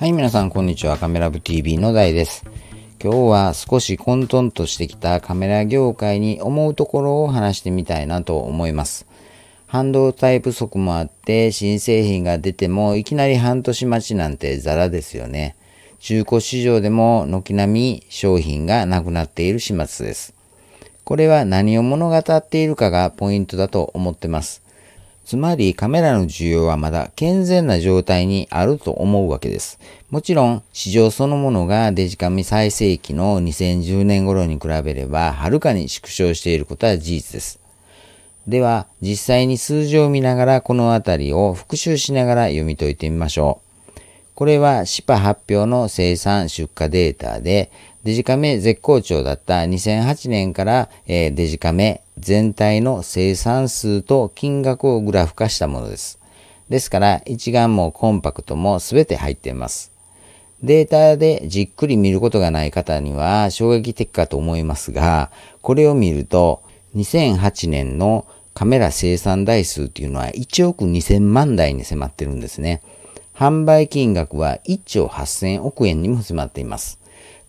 はい、皆さん、こんにちは。カメラ部 TV の大です。今日は少し混沌としてきたカメラ業界に思うところを話してみたいなと思います。半導体不足もあって、新製品が出てもいきなり半年待ちなんてザラですよね。中古市場でも軒並み商品がなくなっている始末です。これは何を物語っているかがポイントだと思ってます。つまりカメラの需要はまだ健全な状態にあると思うわけです。もちろん市場そのものがデジカメ最盛期の2010年頃に比べればはるかに縮小していることは事実です。では実際に数字を見ながらこのあたりを復習しながら読み解いてみましょう。これはシパ発表の生産出荷データでデジカメ絶好調だった2008年からデジカメ全体の生産数と金額をグラフ化したものです。ですから一眼もコンパクトも全て入っています。データでじっくり見ることがない方には衝撃的かと思いますが、これを見ると2008年のカメラ生産台数っていうのは1億2000万台に迫ってるんですね。販売金額は1兆8000億円にも迫っています。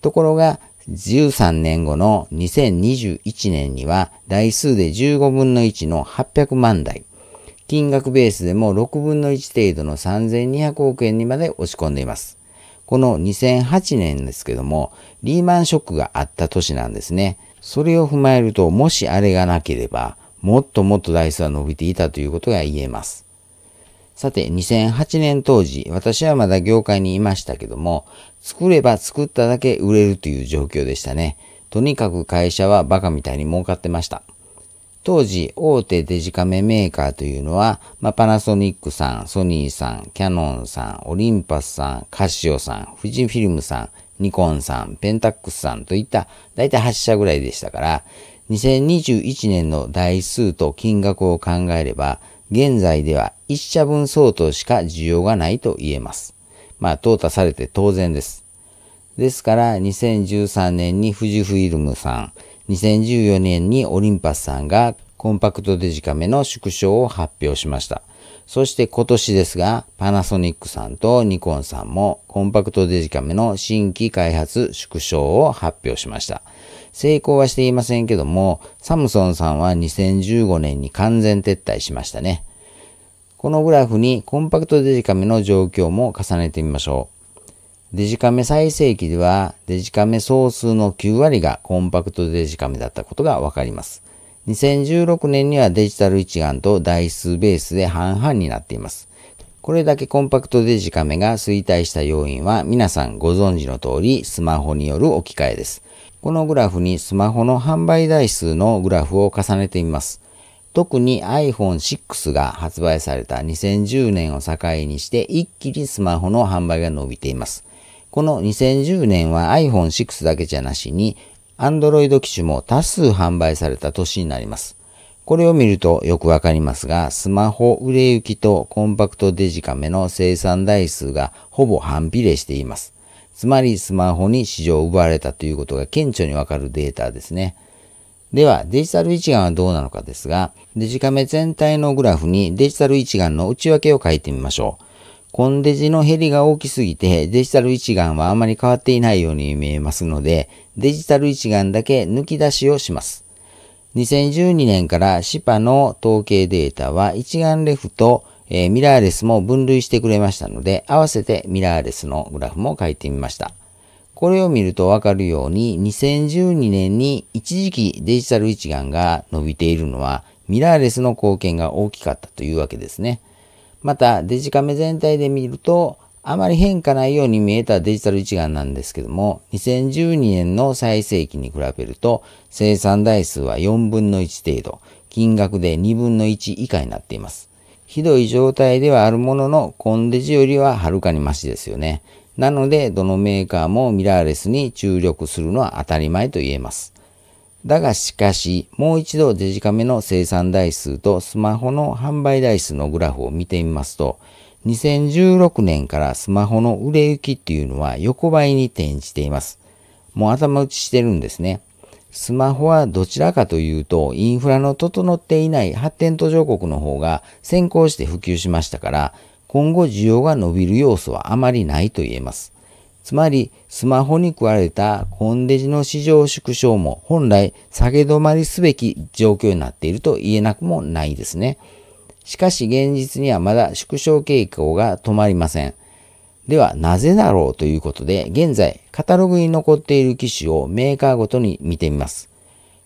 ところが13年後の2021年には台数で15分の1の800万台、金額ベースでも6分の1程度の3200億円にまで落ち込んでいます。この2008年ですけども、リーマンショックがあった年なんですね。それを踏まえると、もしあれがなければ、もっともっと台数は伸びていたということが言えます。さて、2008年当時、私はまだ業界にいましたけども、作れば作っただけ売れるという状況でしたね。とにかく会社はバカみたいに儲かってました。当時、大手デジカメメーカーというのは、まあ、パナソニックさん、ソニーさん、キャノンさん、オリンパスさん、カシオさん、富士フィルムさん、ニコンさん、ペンタックスさんといった、だいたい8社ぐらいでしたから、2021年の台数と金額を考えれば、現在では1社分相当しか需要がないと言えます。まあ、淘汰されて当然です。ですから、2013年に富士フイルムさん、2014年にオリンパスさんがコンパクトデジカメの縮小を発表しました。そして今年ですが、パナソニックさんとニコンさんもコンパクトデジカメの新規開発縮小を発表しました。成功はしていませんけども、サムソンさんは2015年に完全撤退しましたね。このグラフにコンパクトデジカメの状況も重ねてみましょう。デジカメ最盛期ではデジカメ総数の9割がコンパクトデジカメだったことがわかります。2016年にはデジタル一眼と台数ベースで半々になっています。これだけコンパクトデジカメが衰退した要因は皆さんご存知の通りスマホによる置き換えです。このグラフにスマホの販売台数のグラフを重ねてみます。特に iPhone6 が発売された2010年を境にして一気にスマホの販売が伸びています。この2010年は iPhone6 だけじゃなしに Android 機種も多数販売された年になります。これを見るとよくわかりますが、スマホ売れ行きとコンパクトデジカメの生産台数がほぼ反比例しています。つまりスマホに市場を奪われたということが顕著にわかるデータですね。では、デジタル一眼はどうなのかですが、デジカメ全体のグラフにデジタル一眼の内訳を書いてみましょう。コンデジの減りが大きすぎてデジタル一眼はあまり変わっていないように見えますので、デジタル一眼だけ抜き出しをします。2012年からシパの統計データは一眼レフと、ミラーレスも分類してくれましたので、合わせてミラーレスのグラフも書いてみました。これを見るとわかるように、2012年に一時期デジタル一眼が伸びているのは、ミラーレスの貢献が大きかったというわけですね。また、デジカメ全体で見ると、あまり変化ないように見えたデジタル一眼なんですけども、2012年の最盛期に比べると、生産台数は4分の1程度、金額で2分の1以下になっています。ひどい状態ではあるものの、コンデジよりははるかにマシですよね。なので、どのメーカーもミラーレスに注力するのは当たり前と言えます。だがしかし、もう一度デジカメの生産台数とスマホの販売台数のグラフを見てみますと、2016年からスマホの売れ行きっていうのは横ばいに転じています。もう頭打ちしてるんですね。スマホはどちらかというと、インフラの整っていない発展途上国の方が先行して普及しましたから、今後需要が伸びる要素はあまりないと言えます。つまり、スマホに食われたコンデジの市場縮小も本来下げ止まりすべき状況になっていると言えなくもないですね。しかし現実にはまだ縮小傾向が止まりません。ではなぜだろうということで、現在カタログに残っている機種をメーカーごとに見てみます。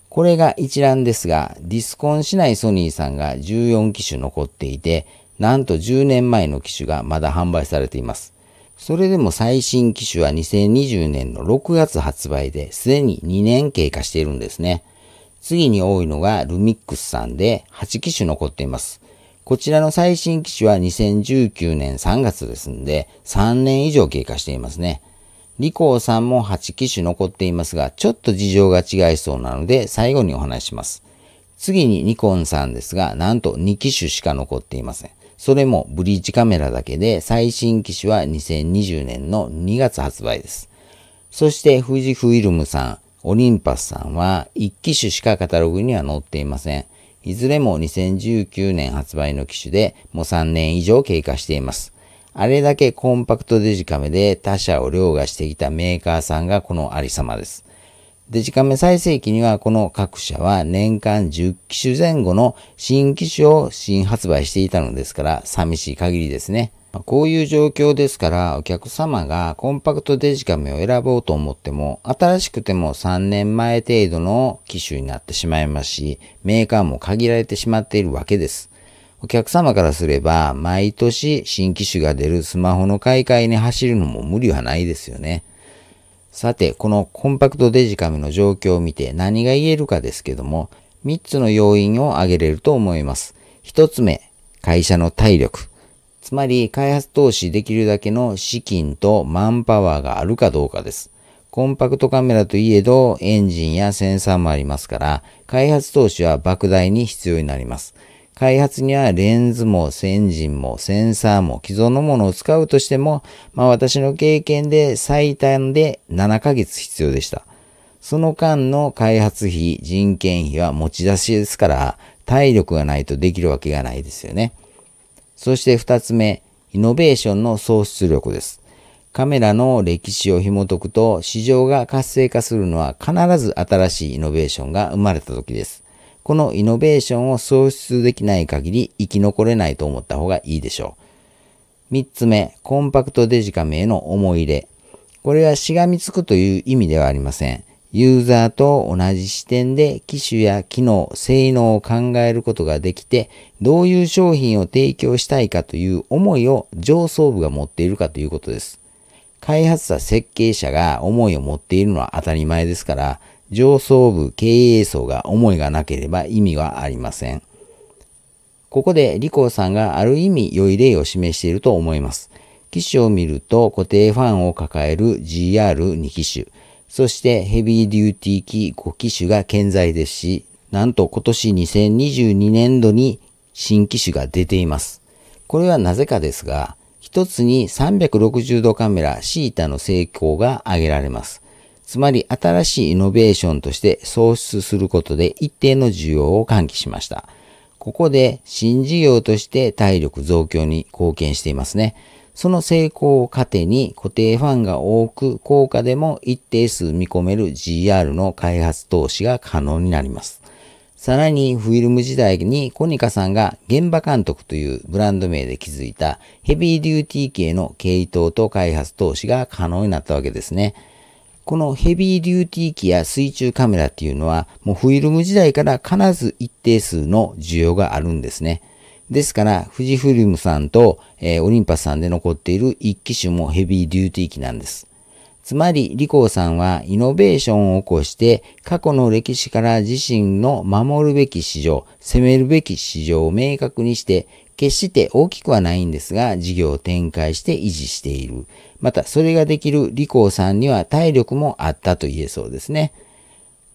これが一覧ですが、ディスコンしないソニーさんが14機種残っていて、なんと10年前の機種がまだ販売されています。それでも最新機種は2020年の6月発売で、すでに2年経過しているんですね。次に多いのがルミックスさんで8機種残っています。こちらの最新機種は2019年3月ですんで、3年以上経過していますね。リコーさんも8機種残っていますが、ちょっと事情が違いそうなので、最後にお話します。次にニコンさんですが、なんと2機種しか残っていません。それもブリーチカメラだけで最新機種は2020年の2月発売です。そして富士フイルムさん、オリンパスさんは1機種しかカタログには載っていません。いずれも2019年発売の機種でもう3年以上経過しています。あれだけコンパクトデジカメで他社を凌駕してきたメーカーさんがこのありさまです。デジカメ最盛期にはこの各社は年間10機種前後の新機種を新発売していたのですから寂しい限りですね。こういう状況ですからお客様がコンパクトデジカメを選ぼうと思っても新しくても3年前程度の機種になってしまいますしメーカーも限られてしまっているわけです。お客様からすれば毎年新機種が出るスマホの買い替えに走るのも無理はないですよね。さて、このコンパクトデジカメの状況を見て何が言えるかですけども、3つの要因を挙げれると思います。1つ目、会社の体力。つまり、開発投資できるだけの資金とマンパワーがあるかどうかです。コンパクトカメラといえど、エンジンやセンサーもありますから、開発投資は莫大に必要になります。開発にはレンズも先人もセンサーも既存のものを使うとしても、まあ私の経験で最短で7ヶ月必要でした。その間の開発費、人件費は持ち出しですから、体力がないとできるわけがないですよね。そして二つ目、イノベーションの創出力です。カメラの歴史を紐解くと、市場が活性化するのは必ず新しいイノベーションが生まれた時です。このイノベーションを創出できない限り生き残れないと思った方がいいでしょう。3つ目、コンパクトデジカメへの思い入れ。これはしがみつくという意味ではありません。ユーザーと同じ視点で機種や機能、性能を考えることができて、どういう商品を提供したいかという思いを上層部が持っているかということです。開発者設計者が思いを持っているのは当たり前ですから、上層部経営層が思いがなければ意味はありません。ここでリコーさんがある意味良い例を示していると思います。機種を見ると固定ファンを抱える GR2 機種、そしてヘビーデューティー機5機種が健在ですし、なんと今年2022年度に新機種が出ています。これはなぜかですが、一つに360度カメラシータの成功が挙げられます。つまり新しいイノベーションとして創出することで一定の需要を喚起しました。ここで新事業として体力増強に貢献していますね。その成功を糧に固定ファンが多く、効果でも一定数見込める GR の開発投資が可能になります。さらにフィルム時代にコニカさんが現場監督というブランド名で築いたヘビーデューティー系の系統と開発投資が可能になったわけですね。このヘビーデューティー機や水中カメラっていうのは、もうフィルム時代から必ず一定数の需要があるんですね。ですから、富士フィルムさんと、えー、オリンパスさんで残っている一機種もヘビーデューティー機なんです。つまり、リコーさんはイノベーションを起こして、過去の歴史から自身の守るべき市場、攻めるべき市場を明確にして、決して大きくはないんですが、事業を展開して維持している。また、それができるリコーさんには体力もあったと言えそうですね。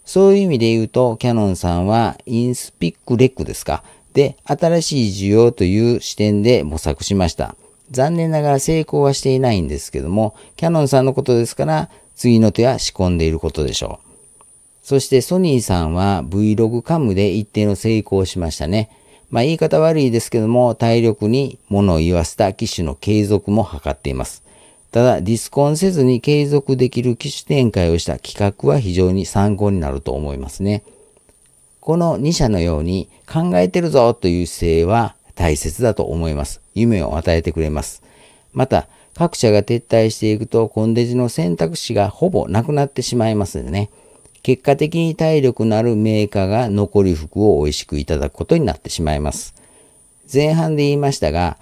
そういう意味で言うと、キャノンさんはインスピックレックですか。で、新しい需要という視点で模索しました。残念ながら成功はしていないんですけども、キャノンさんのことですから、次の手は仕込んでいることでしょう。そしてソニーさんは Vlog カムで一定の成功をしましたね。まあ言い方悪いですけども、体力に物を言わせた機種の継続も図っています。ただ、ディスコンせずに継続できる機種展開をした企画は非常に参考になると思いますね。この2社のように考えてるぞという姿勢は大切だと思います。夢を与えてくれます。また、各社が撤退していくと、コンデジの選択肢がほぼなくなってしまいますよね。結果的に体力のあるメーカーが残り服を美味しくいただくことになってしまいます。前半で言いましたが、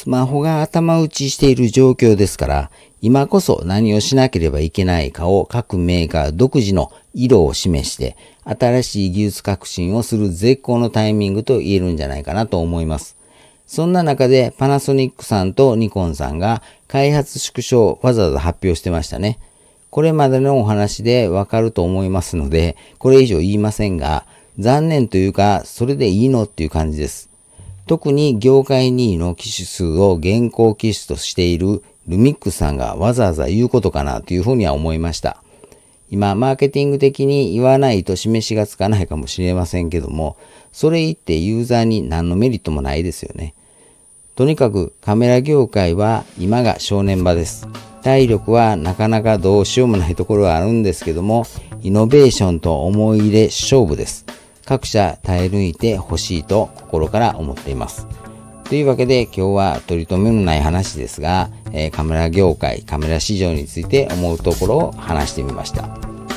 スマホが頭打ちしている状況ですから、今こそ何をしなければいけないかを各メーカー独自の色を示して、新しい技術革新をする絶好のタイミングと言えるんじゃないかなと思います。そんな中でパナソニックさんとニコンさんが開発縮小をわざわざ発表してましたね。これまでのお話でわかると思いますので、これ以上言いませんが、残念というか、それでいいのっていう感じです。特に業界2位の機種数を現行機種としているルミックさんがわざわざ言うことかなというふうには思いました。今、マーケティング的に言わないと示しがつかないかもしれませんけども、それ言ってユーザーに何のメリットもないですよね。とにかくカメラ業界は今が正念場です。体力はなかなかどうしようもないところはあるんですけども、イノベーションと思い入れ勝負です。各社耐え抜いてほしいと心から思っています。というわけで今日は取り留めのない話ですが、えカメラ業界、カメラ市場について思うところを話してみました。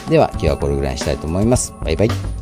では今日はこれぐらいにしたいと思います。バイバイ。